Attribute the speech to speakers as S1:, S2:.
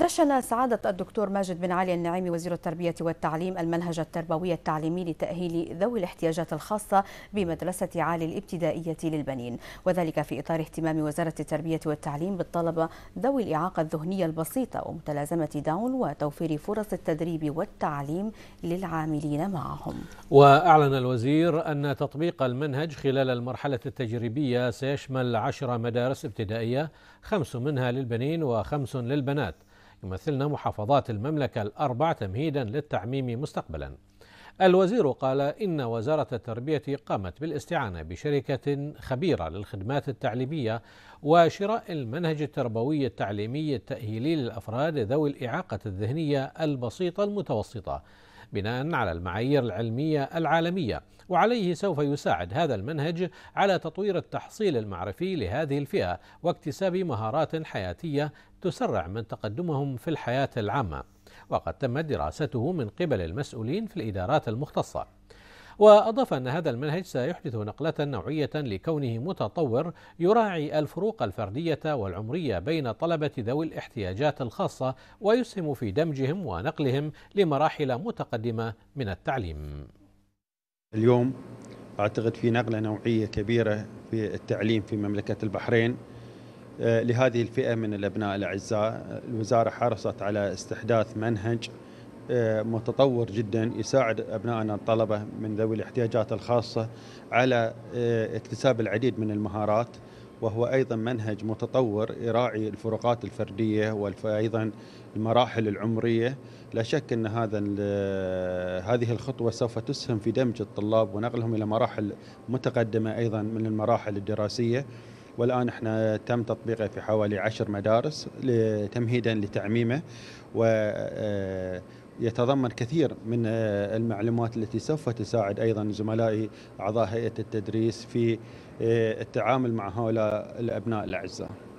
S1: دشن سعادة الدكتور ماجد بن علي النعيمي وزير التربية والتعليم المنهج التربوي التعليمي لتأهيل ذوي الاحتياجات الخاصة بمدرسة عالي الابتدائية للبنين وذلك في إطار اهتمام وزارة التربية والتعليم بالطلبة ذوي الإعاقة الذهنية البسيطة ومتلازمة داون وتوفير فرص التدريب والتعليم للعاملين معهم
S2: وأعلن الوزير أن تطبيق المنهج خلال المرحلة التجريبية سيشمل عشر مدارس ابتدائية خمس منها للبنين وخمس للبنات يمثلن محافظات المملكة الأربع تمهيدا للتعميم مستقبلا الوزير قال إن وزارة التربية قامت بالاستعانة بشركة خبيرة للخدمات التعليمية وشراء المنهج التربوي التعليمي التأهيلي للأفراد ذوي الإعاقة الذهنية البسيطة المتوسطة بناء على المعايير العلميه العالميه وعليه سوف يساعد هذا المنهج على تطوير التحصيل المعرفي لهذه الفئه واكتساب مهارات حياتيه تسرع من تقدمهم في الحياه العامه وقد تمت دراسته من قبل المسؤولين في الادارات المختصه وأضاف أن هذا المنهج سيحدث نقلة نوعية لكونه متطور يراعي الفروق الفردية والعمرية بين طلبة ذوي الاحتياجات الخاصة ويسهم في دمجهم ونقلهم لمراحل متقدمة من التعليم.
S3: اليوم اعتقد في نقله نوعيه كبيره في التعليم في مملكه البحرين آه، لهذه الفئه من الابناء الاعزاء، الوزاره حرصت على استحداث منهج آه، متطور جدا يساعد ابنائنا الطلبه من ذوي الاحتياجات الخاصه على آه، اكتساب العديد من المهارات وهو ايضا منهج متطور يراعي الفروقات الفرديه وايضا المراحل العمريه لا شك ان هذا آه، هذه الخطوه سوف تسهم في دمج الطلاب ونقلهم الى مراحل متقدمه ايضا من المراحل الدراسيه والان احنا تم تطبيقه في حوالي عشر مدارس تمهيدا لتعميمه و يتضمن كثير من آه، المعلومات التي سوف تساعد ايضا زملائي اعضاء هيئه التدريس في آه، التعامل مع هؤلاء الابناء الاعزاء.